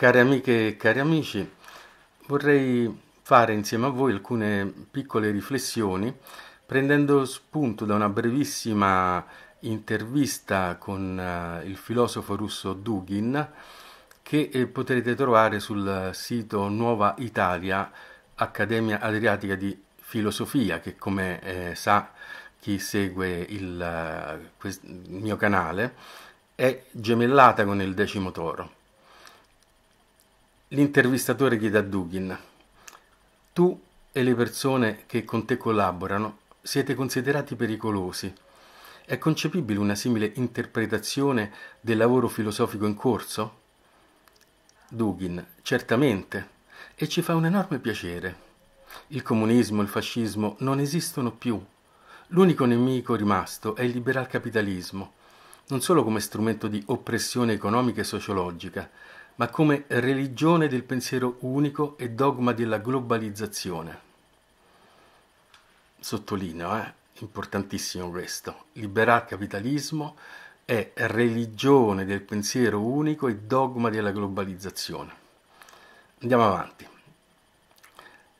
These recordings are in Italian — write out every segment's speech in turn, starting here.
Cari amiche e cari amici, vorrei fare insieme a voi alcune piccole riflessioni prendendo spunto da una brevissima intervista con eh, il filosofo russo Dugin che eh, potrete trovare sul sito Nuova Italia, Accademia Adriatica di Filosofia, che come eh, sa chi segue il, eh, il mio canale è gemellata con il decimo toro. L'intervistatore chiede a Dugin, tu e le persone che con te collaborano siete considerati pericolosi. È concepibile una simile interpretazione del lavoro filosofico in corso? Dugin, certamente, e ci fa un enorme piacere. Il comunismo e il fascismo non esistono più. L'unico nemico rimasto è il liberal capitalismo, non solo come strumento di oppressione economica e sociologica, ma come religione del pensiero unico e dogma della globalizzazione. Sottolineo, eh? importantissimo questo, liberal capitalismo è religione del pensiero unico e dogma della globalizzazione. Andiamo avanti.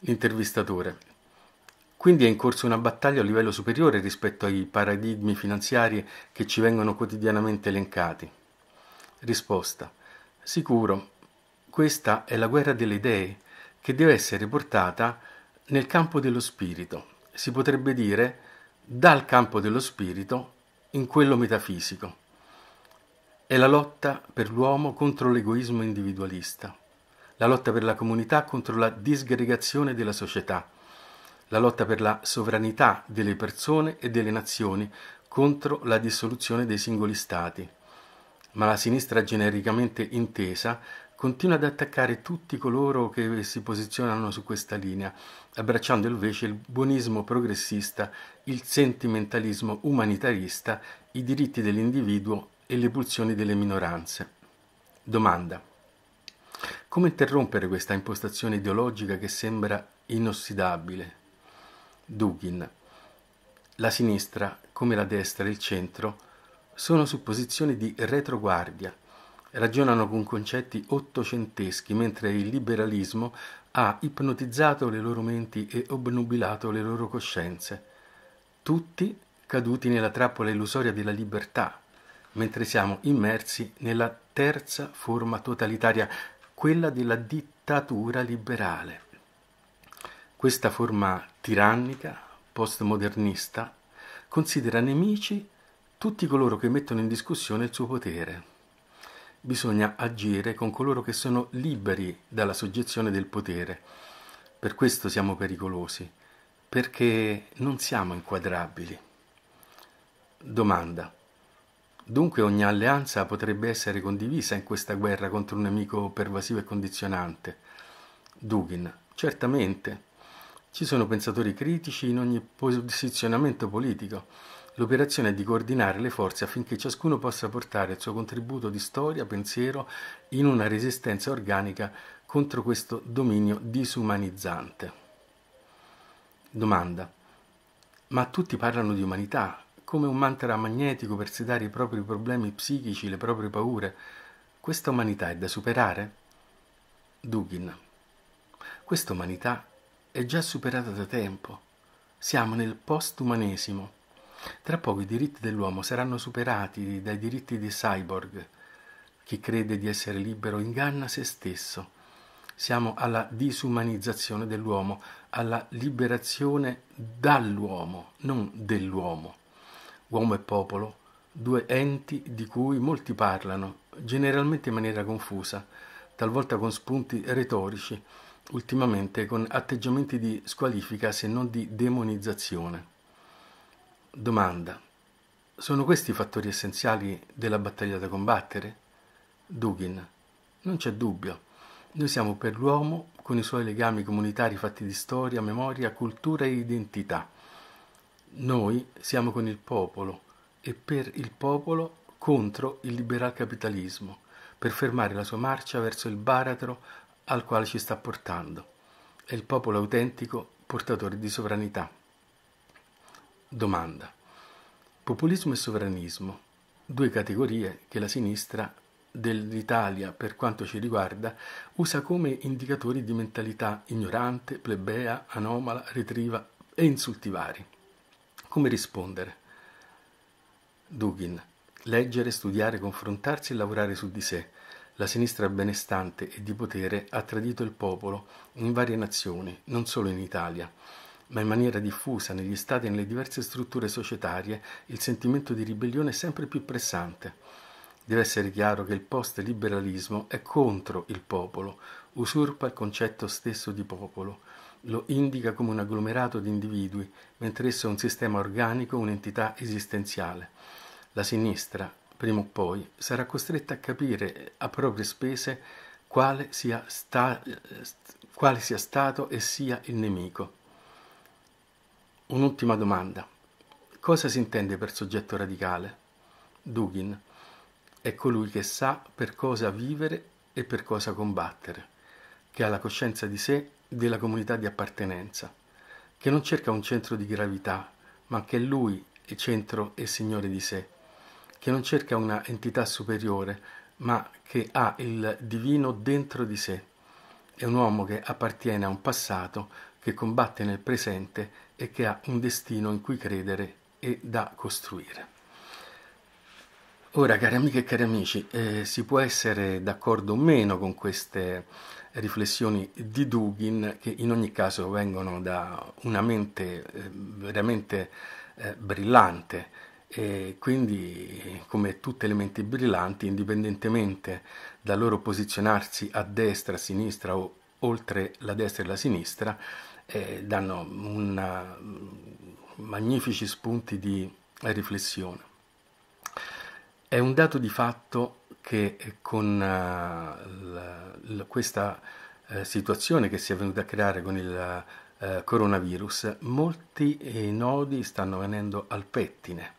L'intervistatore. Quindi è in corso una battaglia a livello superiore rispetto ai paradigmi finanziari che ci vengono quotidianamente elencati. Risposta. Sicuro, questa è la guerra delle idee che deve essere portata nel campo dello spirito, si potrebbe dire dal campo dello spirito in quello metafisico. È la lotta per l'uomo contro l'egoismo individualista, la lotta per la comunità contro la disgregazione della società, la lotta per la sovranità delle persone e delle nazioni contro la dissoluzione dei singoli stati ma la sinistra genericamente intesa continua ad attaccare tutti coloro che si posizionano su questa linea, abbracciando invece il buonismo progressista, il sentimentalismo umanitarista, i diritti dell'individuo e le pulsioni delle minoranze. Domanda. Come interrompere questa impostazione ideologica che sembra inossidabile? Dugin. La sinistra, come la destra e il centro, sono supposizioni di retroguardia, ragionano con concetti ottocenteschi, mentre il liberalismo ha ipnotizzato le loro menti e obnubilato le loro coscienze, tutti caduti nella trappola illusoria della libertà, mentre siamo immersi nella terza forma totalitaria, quella della dittatura liberale. Questa forma tirannica, postmodernista, considera nemici tutti coloro che mettono in discussione il suo potere. Bisogna agire con coloro che sono liberi dalla soggezione del potere. Per questo siamo pericolosi, perché non siamo inquadrabili. Domanda. Dunque ogni alleanza potrebbe essere condivisa in questa guerra contro un nemico pervasivo e condizionante. Dugin. Certamente. Ci sono pensatori critici in ogni posizionamento politico L'operazione è di coordinare le forze affinché ciascuno possa portare il suo contributo di storia, pensiero in una resistenza organica contro questo dominio disumanizzante. Domanda. Ma tutti parlano di umanità, come un mantra magnetico per sedare i propri problemi psichici, le proprie paure. Questa umanità è da superare? Dugin. Questa umanità è già superata da tempo. Siamo nel postumanesimo. Tra poco i diritti dell'uomo saranno superati dai diritti di cyborg. Chi crede di essere libero inganna se stesso. Siamo alla disumanizzazione dell'uomo, alla liberazione dall'uomo, non dell'uomo. Uomo e popolo, due enti di cui molti parlano, generalmente in maniera confusa, talvolta con spunti retorici, ultimamente con atteggiamenti di squalifica se non di demonizzazione. Domanda. Sono questi i fattori essenziali della battaglia da combattere? Dugin. Non c'è dubbio. Noi siamo per l'uomo con i suoi legami comunitari fatti di storia, memoria, cultura e identità. Noi siamo con il popolo e per il popolo contro il liberal capitalismo, per fermare la sua marcia verso il baratro al quale ci sta portando. È il popolo autentico portatore di sovranità. Domanda. Populismo e sovranismo, due categorie che la sinistra dell'Italia, per quanto ci riguarda, usa come indicatori di mentalità ignorante, plebea, anomala, retriva e insultivari. Come rispondere? Dugin. Leggere, studiare, confrontarsi e lavorare su di sé. La sinistra benestante e di potere ha tradito il popolo in varie nazioni, non solo in Italia ma in maniera diffusa negli stati e nelle diverse strutture societarie il sentimento di ribellione è sempre più pressante. Deve essere chiaro che il post-liberalismo è contro il popolo, usurpa il concetto stesso di popolo, lo indica come un agglomerato di individui, mentre esso è un sistema organico, un'entità esistenziale. La sinistra, prima o poi, sarà costretta a capire a proprie spese quale sia, sta, eh, quale sia stato e sia il nemico. Un'ultima domanda. Cosa si intende per soggetto radicale? Dugin è colui che sa per cosa vivere e per cosa combattere, che ha la coscienza di sé della comunità di appartenenza, che non cerca un centro di gravità, ma che è lui è centro e signore di sé, che non cerca una entità superiore, ma che ha il divino dentro di sé. È un uomo che appartiene a un passato che combatte nel presente e che ha un destino in cui credere e da costruire. Ora, cari amiche e cari amici, eh, si può essere d'accordo o meno con queste riflessioni di Dugin, che in ogni caso vengono da una mente eh, veramente eh, brillante, e quindi, come tutte le menti brillanti, indipendentemente dal loro posizionarsi a destra, a sinistra o oltre la destra e la sinistra, eh, danno una, mm, magnifici spunti di riflessione. È un dato di fatto che eh, con uh, l, l, questa uh, situazione che si è venuta a creare con il uh, coronavirus, molti nodi stanno venendo al pettine.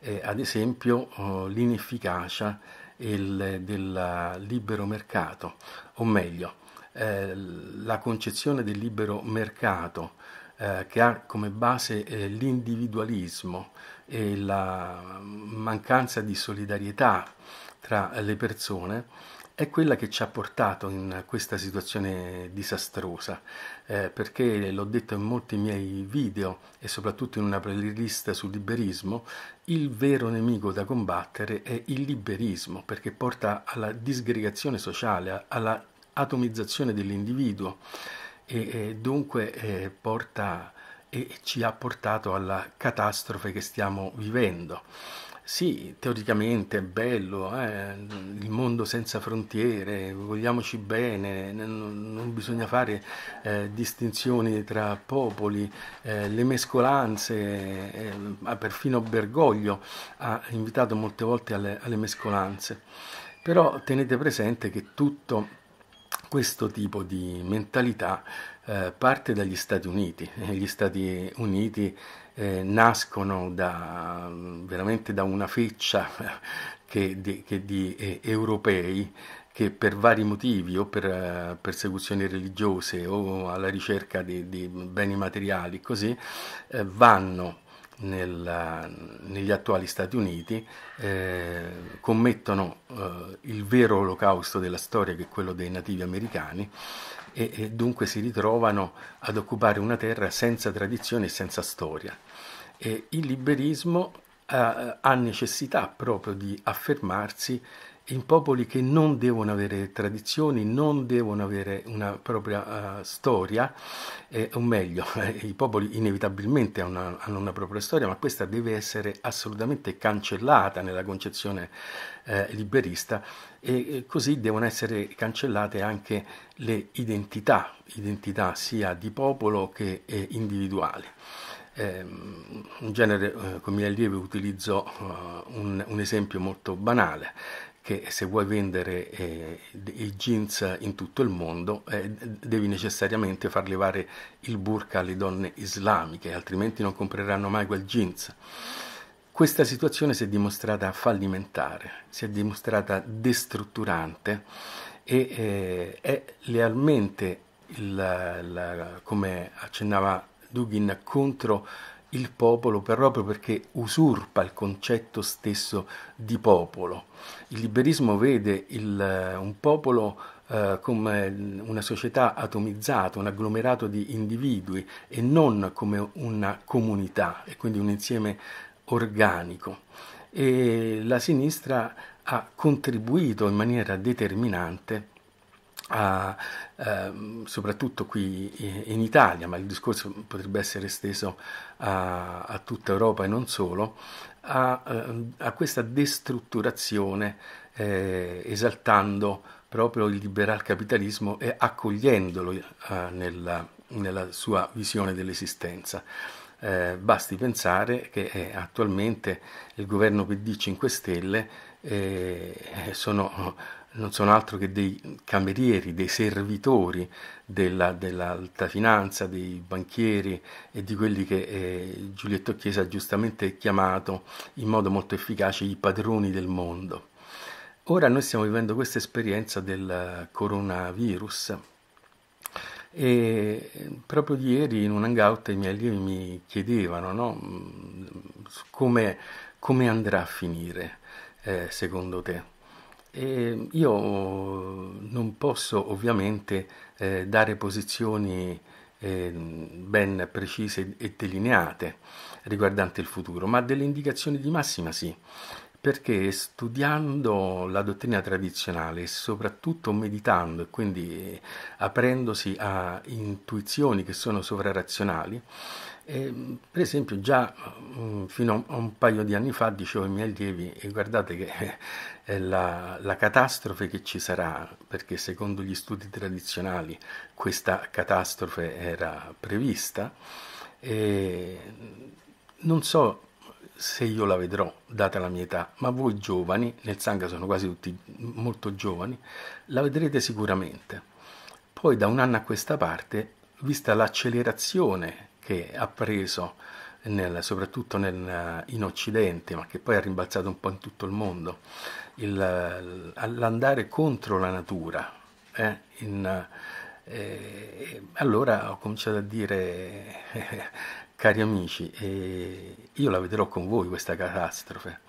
Eh, ad esempio oh, l'inefficacia il, del libero mercato, o meglio, eh, la concezione del libero mercato eh, che ha come base eh, l'individualismo e la mancanza di solidarietà tra le persone, è quella che ci ha portato in questa situazione disastrosa, eh, perché l'ho detto in molti miei video e soprattutto in una playlist sul liberismo, il vero nemico da combattere è il liberismo, perché porta alla disgregazione sociale, alla atomizzazione dell'individuo e, e dunque eh, porta e ci ha portato alla catastrofe che stiamo vivendo. Sì, teoricamente è bello, eh, il mondo senza frontiere, vogliamoci bene, non, bisogna fare eh, distinzioni tra popoli, eh, le mescolanze, eh, perfino Bergoglio ha invitato molte volte alle, alle mescolanze. Però tenete presente che tutto questo tipo di mentalità eh, parte dagli Stati Uniti. Eh, gli Stati Uniti eh, nascono da, veramente da una feccia che di, che di eh, europei che per vari motivi o per eh, persecuzioni religiose o alla ricerca di, di beni materiali così eh, vanno nella, negli attuali Stati Uniti eh, commettono eh, il vero olocausto della storia che è quello dei nativi americani e, e dunque si ritrovano ad occupare una terra senza tradizione e senza storia. E il liberismo ha necessità proprio di affermarsi in popoli che non devono avere tradizioni, non devono avere una propria uh, storia, eh, o meglio, eh, i popoli inevitabilmente hanno una, hanno una, propria storia, ma questa deve essere assolutamente cancellata nella concezione eh, liberista e così devono essere cancellate anche le identità, identità sia di popolo che individuali. Eh, ehm, in genere eh, con i miei allievi utilizzo eh, un, un, esempio molto banale che se vuoi vendere eh, il jeans in tutto il mondo eh, devi necessariamente far levare il burka alle donne islamiche, altrimenti non compreranno mai quel jeans. Questa situazione si è dimostrata fallimentare, si è dimostrata destrutturante e eh, è lealmente, la, la, come accennava Dugin, contro il popolo proprio perché usurpa il concetto stesso di popolo il liberismo vede il, eh, un popolo eh, come una società atomizzata, un agglomerato di individui e non come una comunità e quindi un insieme organico. E la sinistra ha contribuito in maniera determinante a, ehm, soprattutto qui in Italia, ma il discorso potrebbe essere esteso a, a tutta Europa e non solo, a, ehm, a questa destrutturazione eh, esaltando proprio il liberal capitalismo e accogliendolo eh, nella, nella sua visione dell'esistenza. Eh, basti pensare che eh, attualmente il governo PD 5 Stelle eh, sono non sono altro che dei camerieri, dei servitori della, dell'alta finanza, dei banchieri e di quelli che eh, Giulietto Chiesa ha giustamente chiamato in modo molto efficace i padroni del mondo. Ora noi stiamo vivendo questa esperienza del coronavirus e proprio ieri in un hangout i miei allievi mi chiedevano no, mm, come, come andrà a finire eh, secondo te e ehm, io non posso ovviamente eh, dare posizioni eh, ben precise e delineate riguardante il futuro, ma delle indicazioni di massima sì, perché studiando la dottrina tradizionale e soprattutto meditando e quindi aprendosi a intuizioni che sono sovrarazionali, e, ehm, per esempio già mh, mm, fino a un paio di anni fa dicevo ai miei allievi guardate che è la, la catastrofe che ci sarà, perché secondo gli studi tradizionali questa catastrofe era prevista, e non so se io la vedrò, data la mia età, ma voi giovani, nel sangue sono quasi tutti molto giovani, la vedrete sicuramente. Poi da un anno a questa parte, vista l'accelerazione che ha preso nel, soprattutto nel, eh, in Occidente, ma che poi ha rimbalzato un po' in tutto il mondo, il, eh, l'andare contro la natura. Eh, in, eh, eh allora ho cominciato a dire, eh, cari amici, io la vedrò con voi questa catastrofe,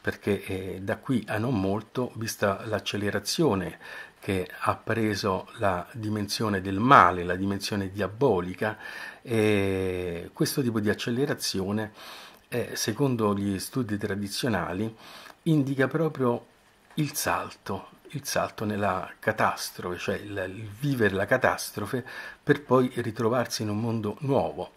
perché da qui a non molto, vista l'accelerazione che ha preso la dimensione del male, la dimensione diabolica, e eh, questo tipo di accelerazione, è, eh, secondo gli studi tradizionali, indica proprio il salto, il salto nella catastrofe, cioè il, il vivere la catastrofe per poi ritrovarsi in un mondo nuovo.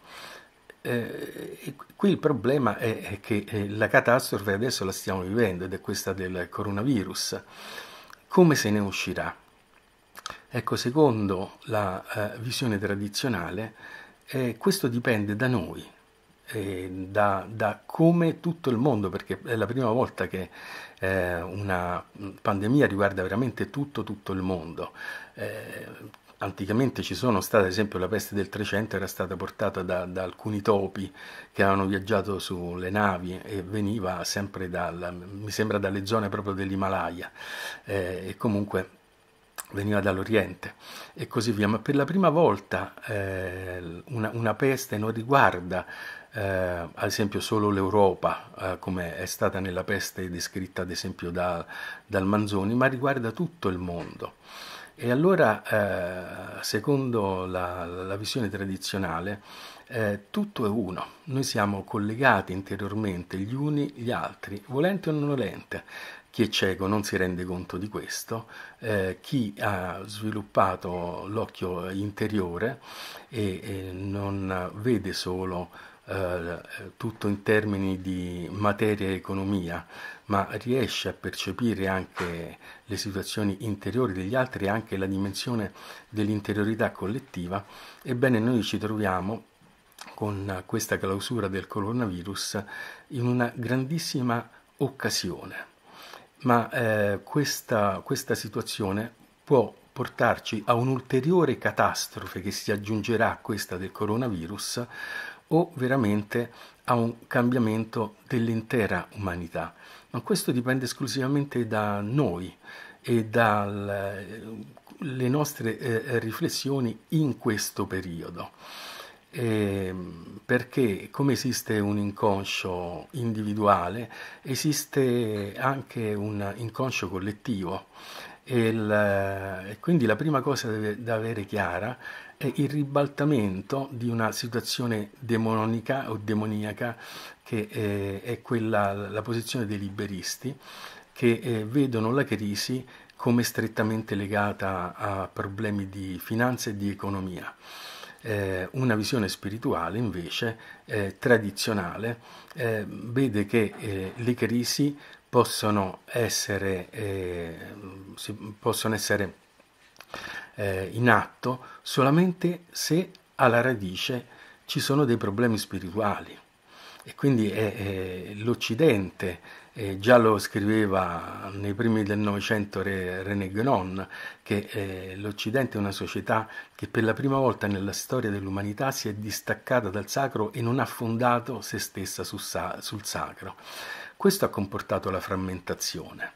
Eh, qui il problema è, è che eh, la catastrofe adesso la stiamo vivendo ed è questa del coronavirus. Come se ne uscirà? Ecco, secondo la eh, visione tradizionale, eh, questo dipende da noi, eh, da, da, come tutto il mondo, perché è la prima volta che eh, una pandemia riguarda veramente tutto, tutto il mondo. Eh, anticamente ci sono state, ad esempio la peste del 300 era stata portata da, da alcuni topi che avevano viaggiato sulle navi e veniva sempre dal, mi sembra dalle zone proprio dell'Himalaya eh, e comunque veniva dall'Oriente e così via, ma per la prima volta eh, una, una, peste non riguarda eh, ad esempio solo l'Europa, eh, come è stata nella peste descritta ad esempio da, dal Manzoni, ma riguarda tutto il mondo. E allora, eh, secondo la, la, visione tradizionale, eh, tutto è uno, noi siamo collegati interiormente gli uni gli altri, volente o non volente chi è cieco non si rende conto di questo, eh, chi ha sviluppato l'occhio interiore e, e non vede solo eh, tutto in termini di materia e economia, ma riesce a percepire anche le situazioni interiori degli altri e anche la dimensione dell'interiorità collettiva, ebbene noi ci troviamo con questa clausura del coronavirus in una grandissima occasione ma eh, questa, questa situazione può portarci a un'ulteriore catastrofe che si aggiungerà a questa del coronavirus o veramente a un cambiamento dell'intera umanità. Ma questo dipende esclusivamente da noi e dalle eh, nostre eh, riflessioni in questo periodo. Eh, perché come esiste un inconscio individuale, esiste anche un inconscio collettivo e, il, e quindi la prima cosa da avere chiara è il ribaltamento di una situazione demonica o demoniaca che è, eh, è quella, la posizione dei liberisti che eh, vedono la crisi come strettamente legata a problemi di finanza e di economia eh, una visione spirituale invece eh, tradizionale eh, vede che eh, le crisi possono essere, eh, possono essere eh, in atto solamente se alla radice ci sono dei problemi spirituali. E quindi è, l'Occidente eh, già lo scriveva nei primi del Novecento René Guénon, che eh, l'Occidente è una società che per la prima volta nella storia dell'umanità si è distaccata dal sacro e non ha fondato se stessa sul, sul sacro. Questo ha comportato la frammentazione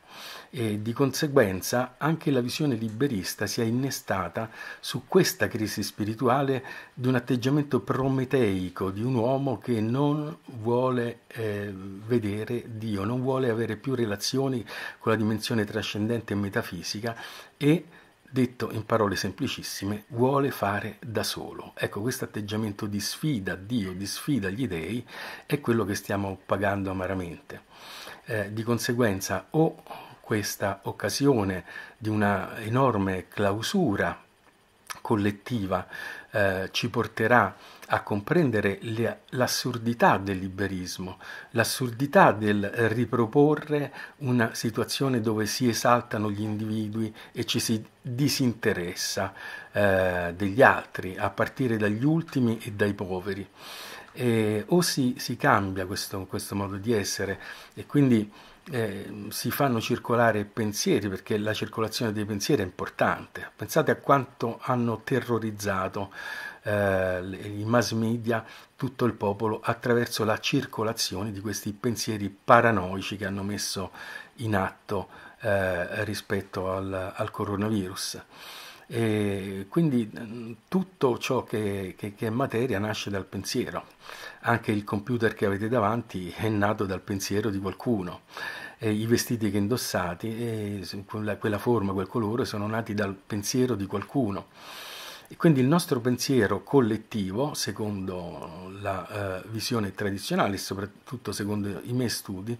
e di conseguenza anche la visione liberista si è innestata su questa crisi spirituale di un atteggiamento prometeico di un uomo che non vuole eh, vedere Dio, non vuole avere più relazioni con la dimensione trascendente e metafisica e, detto in parole semplicissime, vuole fare da solo. Ecco, questo atteggiamento di sfida a Dio, di sfida agli dèi, è quello che stiamo pagando amaramente. Eh, di conseguenza, o questa occasione di una enorme clausura collettiva eh, ci porterà a comprendere le, l'assurdità del liberismo, l'assurdità del riproporre una situazione dove si esaltano gli individui e ci si disinteressa eh, degli altri, a partire dagli ultimi e dai poveri. E, o si, si cambia questo, questo modo di essere e quindi eh, si fanno circolare pensieri perché la circolazione dei pensieri è importante. Pensate a quanto hanno terrorizzato eh, i mass media tutto il popolo attraverso la circolazione di questi pensieri paranoici che hanno messo in atto eh, rispetto al, al coronavirus. E quindi mm, tutto ciò che, che, che, è materia nasce dal pensiero, anche il computer che avete davanti è nato dal pensiero di qualcuno eh, i vestiti che indossati, quella, quella forma, quel colore sono nati dal pensiero di qualcuno. E quindi il nostro pensiero collettivo, secondo la eh, visione tradizionale e soprattutto secondo i miei studi,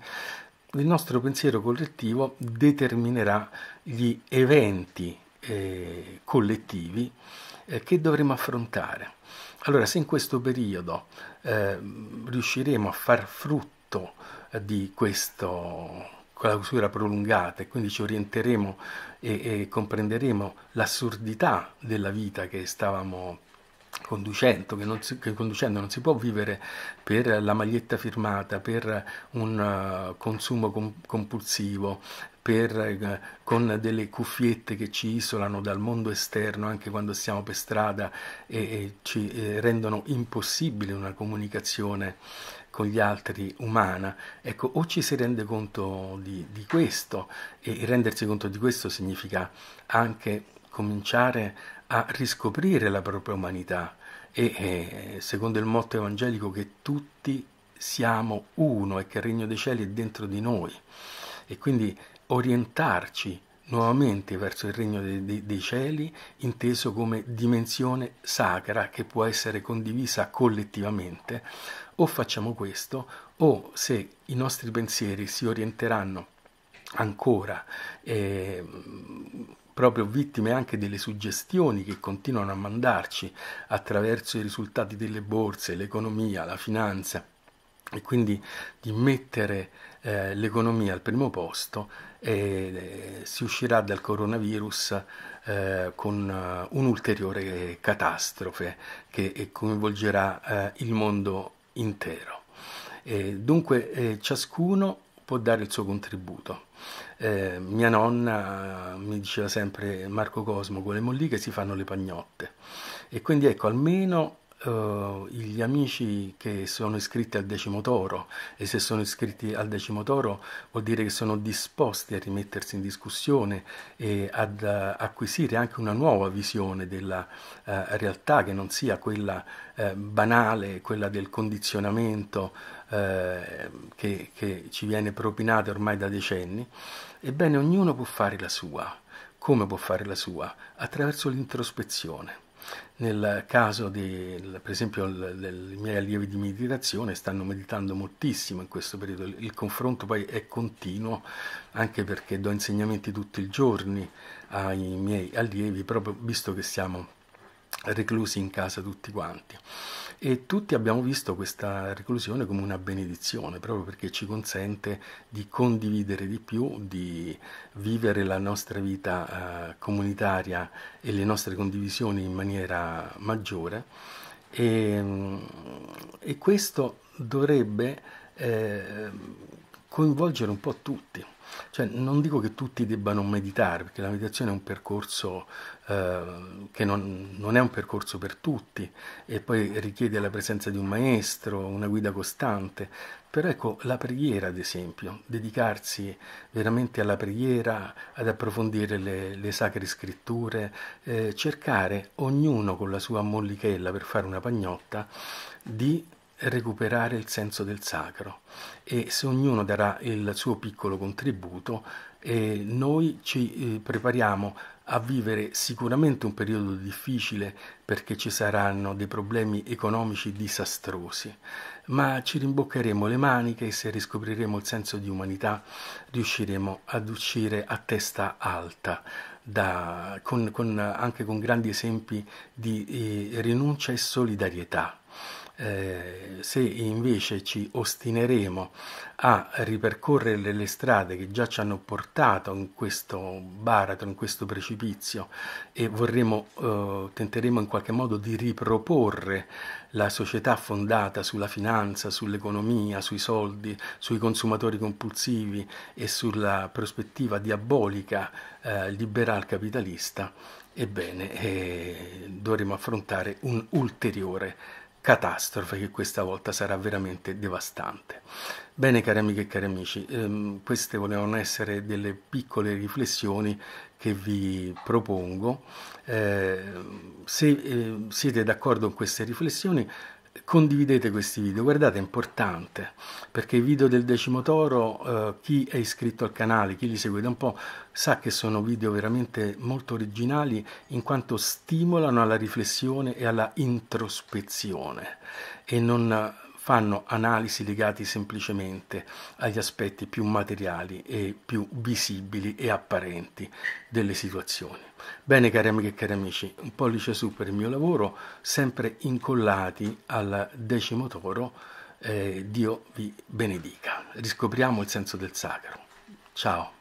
il nostro pensiero collettivo determinerà gli eventi eh, collettivi eh, che dovremo affrontare. Allora, se in questo periodo eh, riusciremo a far frutto di questo clausura prolungata e quindi ci orienteremo e, e comprenderemo l'assurdità della vita che stavamo conducendo, che, non si, che conducendo non si può vivere per la maglietta firmata, per un eh, consumo compulsivo, per, eh, con delle cuffiette che ci isolano dal mondo esterno anche quando siamo per strada e, e ci eh, rendono impossibile una comunicazione con gli altri umana. Ecco, o ci si rende conto di, di questo, e rendersi conto di questo significa anche cominciare a riscoprire la propria umanità e, eh, secondo il motto evangelico che tutti siamo uno e che il regno dei cieli è dentro di noi e quindi orientarci nuovamente verso il regno dei, dei cieli, inteso come dimensione sacra che può essere condivisa collettivamente, o facciamo questo, o se i nostri pensieri si orienteranno ancora eh, proprio vittime anche delle suggestioni che continuano a mandarci attraverso i risultati delle borse, l'economia, la finanza e quindi di mettere eh, l'economia al primo posto e eh, si uscirà dal coronavirus eh, con eh, un'ulteriore catastrofe che eh, coinvolgerà il mondo intero. E dunque ciascuno può dare il suo contributo. Eh, mia nonna mi diceva sempre Marco Cosmo con le molliche si fanno le pagnotte e quindi ecco almeno uh, gli amici che sono iscritti al decimo toro e se sono iscritti al decimo toro vuol dire che sono disposti a rimettersi in discussione e ad uh, acquisire anche una nuova visione della uh, realtà che non sia quella banale, quella del condizionamento che, che ci viene propinata ormai da decenni. Ebbene, ognuno può fare la sua. Come può fare la sua? Attraverso l'introspezione. Nel caso di, per esempio, dei miei allievi di meditazione stanno meditando moltissimo in questo periodo, il confronto poi è continuo anche perché do insegnamenti tutti i giorni ai miei allievi, proprio visto che siamo reclusi in casa tutti quanti. E tutti abbiamo visto questa reclusione come una benedizione, proprio perché ci consente di condividere di più, di vivere la nostra vita eh, comunitaria e le nostre condivisioni in maniera maggiore. E, mm, e questo dovrebbe eh, coinvolgere un po' tutti. Cioè, non dico che tutti debbano meditare, perché la meditazione è un percorso eh, che non, non, è un percorso per tutti e poi richiede la presenza di un maestro, una guida costante. Però ecco, la preghiera, ad esempio, dedicarsi veramente alla preghiera, ad approfondire le, le sacre scritture, eh, cercare ognuno con la sua mollichella per fare una pagnotta di recuperare il senso del sacro e se ognuno darà il suo piccolo contributo eh, noi ci eh, prepariamo a vivere sicuramente un periodo difficile perché ci saranno dei problemi economici disastrosi, ma ci rimboccheremo le maniche e se riscopriremo il senso di umanità riusciremo ad uscire a testa alta, da, con, con, anche con grandi esempi di eh, rinuncia e solidarietà. Eh, se invece ci ostineremo a ripercorrere le strade che già ci hanno portato in questo baratro, in questo precipizio e vorremmo, eh, tenteremo in qualche modo di riproporre la società fondata sulla finanza, sull'economia, sui soldi, sui consumatori compulsivi e sulla prospettiva diabolica eh, liberal capitalista, ebbene eh, dovremo affrontare un ulteriore problema catastrofe che questa volta sarà veramente devastante. Bene cari amiche e cari amici, ehm, queste volevano essere delle piccole riflessioni che vi propongo. Eh, se eh, siete d'accordo con queste riflessioni condividete questi video, guardate è importante perché i video del Decimo Toro, eh, chi è iscritto al canale, chi li segue da un po', sa che sono video veramente molto originali in quanto stimolano alla riflessione e alla introspezione e non fanno analisi legati semplicemente agli aspetti più materiali e più visibili e apparenti delle situazioni. Bene cari amiche e cari amici, un pollice su per il mio lavoro, sempre incollati al decimo toro, eh, Dio vi benedica. Riscopriamo il senso del sacro. Ciao.